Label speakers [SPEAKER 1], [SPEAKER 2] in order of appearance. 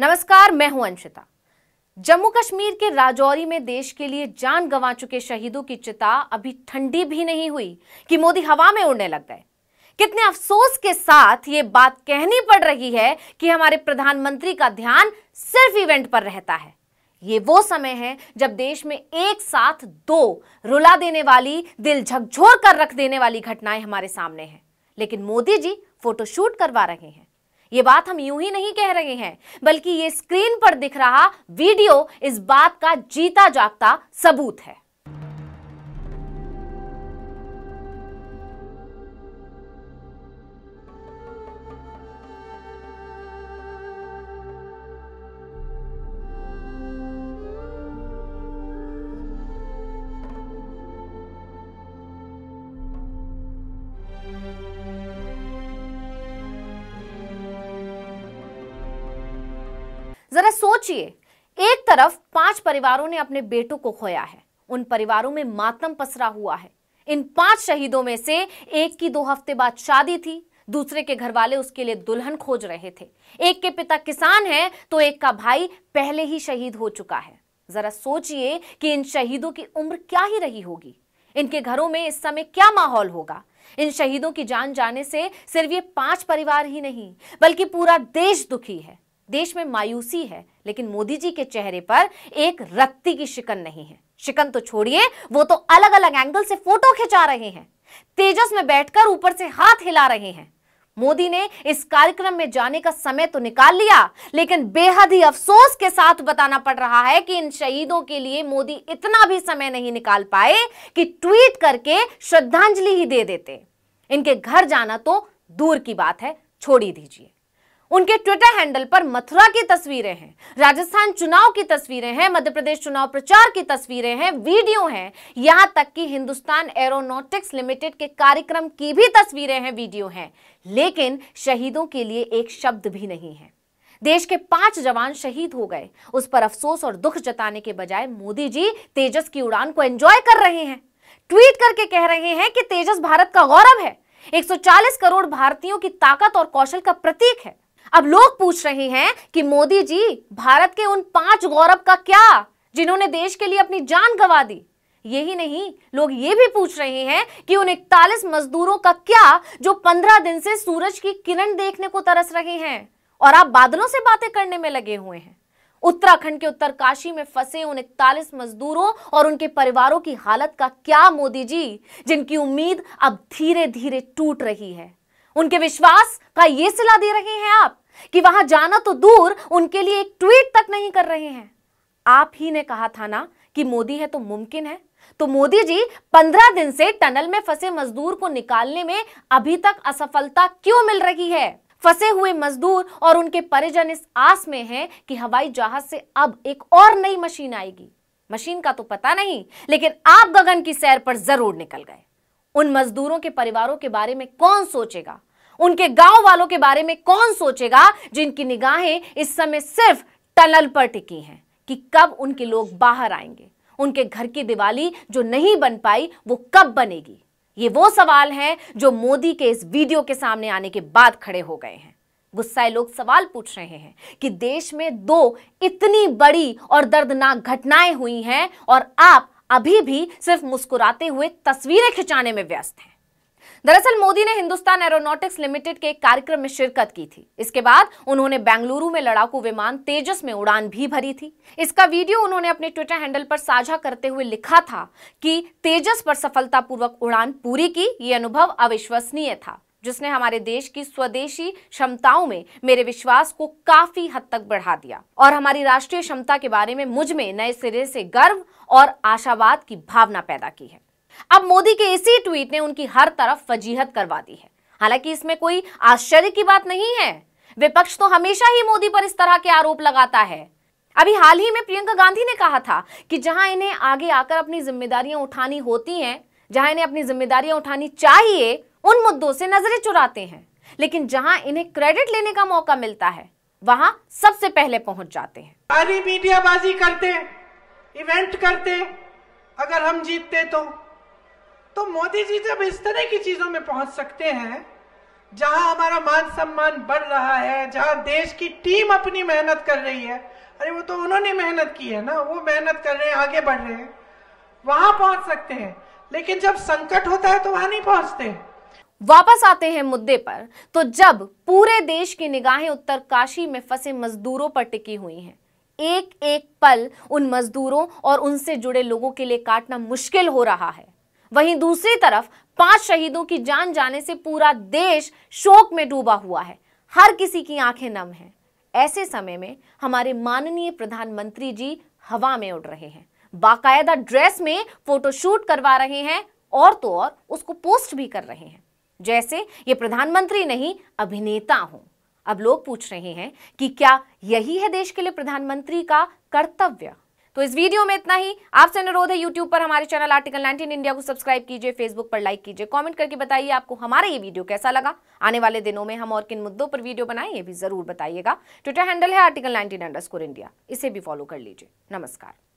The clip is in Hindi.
[SPEAKER 1] नमस्कार मैं हूं अंशिता जम्मू कश्मीर के राजौरी में देश के लिए जान गंवा चुके शहीदों की चिता अभी ठंडी भी नहीं हुई कि मोदी हवा में उड़ने लग गए कितने अफसोस के साथ ये बात कहनी पड़ रही है कि हमारे प्रधानमंत्री का ध्यान सिर्फ इवेंट पर रहता है ये वो समय है जब देश में एक साथ दो रुला देने वाली दिल झकझोर कर रख देने वाली घटनाएं हमारे सामने हैं लेकिन मोदी जी फोटोशूट करवा रहे हैं ये बात हम यूं ही नहीं कह रहे हैं बल्कि ये स्क्रीन पर दिख रहा वीडियो इस बात का जीता जागता सबूत है जरा सोचिए एक तरफ पांच परिवारों ने अपने बेटों को खोया है उन परिवारों में मातम पसरा हुआ है इन पांच शहीदों में से एक की दो हफ्ते बाद शादी थी दूसरे के घर वाले उसके लिए दुल्हन खोज रहे थे एक के पिता किसान हैं तो एक का भाई पहले ही शहीद हो चुका है जरा सोचिए कि इन शहीदों की उम्र क्या ही रही होगी इनके घरों में इस समय क्या माहौल होगा इन शहीदों की जान जाने से सिर्फ ये पांच परिवार ही नहीं बल्कि पूरा देश दुखी है देश में मायूसी है लेकिन मोदी जी के चेहरे पर एक रत्ती की शिकन नहीं है शिकन तो छोड़िए वो तो अलग अलग एंगल से फोटो खिंचा रहे हैं तेजस में बैठकर ऊपर से हाथ हिला रहे हैं मोदी ने इस कार्यक्रम में जाने का समय तो निकाल लिया लेकिन बेहद ही अफसोस के साथ बताना पड़ रहा है कि इन शहीदों के लिए मोदी इतना भी समय नहीं निकाल पाए कि ट्वीट करके श्रद्धांजलि ही दे देते इनके घर जाना तो दूर की बात है छोड़ ही दीजिए उनके ट्विटर हैंडल पर मथुरा की तस्वीरें हैं राजस्थान चुनाव की तस्वीरें हैं मध्य प्रदेश चुनाव प्रचार की तस्वीरें हैं वीडियो हैं यहां तक कि हिंदुस्तान एरोनॉटिक्स लिमिटेड के कार्यक्रम की भी तस्वीरें हैं वीडियो हैं लेकिन शहीदों के लिए एक शब्द भी नहीं है देश के पांच जवान शहीद हो गए उस पर अफसोस और दुख जताने के बजाय मोदी जी तेजस की उड़ान को एंजॉय कर रहे हैं ट्वीट करके कह रहे हैं कि तेजस भारत का गौरव है 140 करोड़ भारतीयों की ताकत और कौशल का प्रतीक है अब लोग पूछ रहे हैं कि मोदी जी भारत के उन पांच गौरव का क्या जिन्होंने देश के लिए अपनी जान गंवा दी यही नहीं लोग ये भी पूछ रहे हैं कि उन इकतालीस मजदूरों का क्या जो पंद्रह दिन से सूरज की किरण देखने को तरस रहे हैं और आप बादलों से बातें करने में लगे हुए हैं उत्तराखंड के उत्तरकाशी में फंसे उन इकतालीस मजदूरों और उनके परिवारों की हालत का क्या मोदी जी जिनकी उम्मीद अब धीरे धीरे टूट रही है उनके विश्वास का ये सिला दे रहे हैं आप कि वहां जाना तो दूर उनके लिए एक ट्वीट तक नहीं कर रहे हैं आप ही ने कहा था ना कि मोदी है तो मुमकिन है तो मोदी जी पंद्रह दिन से टनल में फंसे मजदूर को निकालने में अभी तक असफलता क्यों मिल रही है फंसे हुए मजदूर और उनके परिजन इस आस में हैं कि हवाई जहाज से अब एक और नई मशीन आएगी मशीन का तो पता नहीं लेकिन आप गगन की सैर पर जरूर निकल गए उन मजदूरों के परिवारों के बारे में कौन सोचेगा उनके गांव वालों के बारे में कौन सोचेगा जिनकी निगाहें इस समय सिर्फ टनल पर टिकी हैं कि कब उनके लोग बाहर आएंगे उनके घर की दिवाली जो नहीं बन पाई वो कब बनेगी ये वो सवाल हैं जो मोदी के इस वीडियो के सामने आने के बाद खड़े हो गए हैं गुस्साए लोग सवाल पूछ रहे हैं कि देश में दो इतनी बड़ी और दर्दनाक घटनाएं हुई हैं और आप अभी भी सिर्फ मुस्कुराते हुए तस्वीरें खिंचाने में व्यस्त हैं दरअसल मोदी ने हिंदुस्तान एरोनॉटिक्स लिमिटेड के एक कार्यक्रम में शिरकत की थी इसके बाद उन्होंने बेंगलुरु में लड़ाकू विमान तेजस में उड़ान भी भरी थी इसका वीडियो उन्होंने अपने ट्विटर हैंडल पर साझा करते हुए लिखा था कि तेजस पर सफलतापूर्वक उड़ान पूरी की ये अनुभव अविश्वसनीय था जिसने हमारे देश की स्वदेशी क्षमताओं में मेरे विश्वास को काफी हद तक बढ़ा दिया और हमारी राष्ट्रीय क्षमता के बारे में मुझ में नए सिरे से गर्व और आशावाद की भावना पैदा की है अब मोदी के इसी ट्वीट ने उनकी हर तरफ फजीहत करवा दी है हालांकि इसमें कोई आश्चर्य की बात नहीं है विपक्ष तो हमेशा ही मोदी पर इस तरह के आरोप लगाता है अभी हाल ही में प्रियंका गांधी ने कहा था कि जहां इन्हें आगे आकर अपनी जिम्मेदारियां उठानी होती हैं जहां इन्हें अपनी जिम्मेदारियां उठानी चाहिए उन मुद्दों से नजरें चुराते हैं लेकिन जहां इन्हें क्रेडिट लेने का मौका मिलता है वहां सबसे पहले पहुंच जाते हैं अरे मीडियाबाजी करते इवेंट करते अगर हम जीतते तो तो मोदी जी जब इस तरह की चीजों में पहुंच सकते हैं जहां हमारा मान सम्मान बढ़ रहा है जहां देश की टीम अपनी मेहनत कर रही है अरे वो तो उन्होंने मेहनत की है ना वो मेहनत कर रहे हैं आगे बढ़ रहे हैं वहां पहुंच सकते हैं लेकिन जब संकट होता है तो वहां नहीं पहुंचते वापस आते हैं मुद्दे पर तो जब पूरे देश की निगाहें उत्तर काशी में फंसे मजदूरों पर टिकी हुई हैं एक एक पल उन मजदूरों और उनसे जुड़े लोगों के लिए काटना मुश्किल हो रहा है वहीं दूसरी तरफ पांच शहीदों की जान जाने से पूरा देश शोक में डूबा हुआ है हर किसी की आंखें नम हैं ऐसे समय में हमारे माननीय प्रधानमंत्री जी हवा में उड़ रहे हैं बाकायदा ड्रेस में फोटोशूट करवा रहे हैं और तो और उसको पोस्ट भी कर रहे हैं जैसे ये प्रधानमंत्री नहीं अभिनेता हूं अब लोग पूछ रहे हैं कि क्या यही है देश के लिए प्रधानमंत्री का कर्तव्य तो इस वीडियो में इतना ही आपसे अनुरोध है यूट्यूब पर हमारे चैनल आर्टिकल नाइनटीन इंडिया को सब्सक्राइब कीजिए फेसबुक पर लाइक कीजिए कॉमेंट करके बताइए आपको हमारा ये वीडियो कैसा लगा आने वाले दिनों में हम और किन मुद्दों पर वीडियो बनाए ये भी जरूर बताइएगा ट्विटर हैंडल है आर्टिकल नाइनटीन इंडिया इसे भी फॉलो कर लीजिए नमस्कार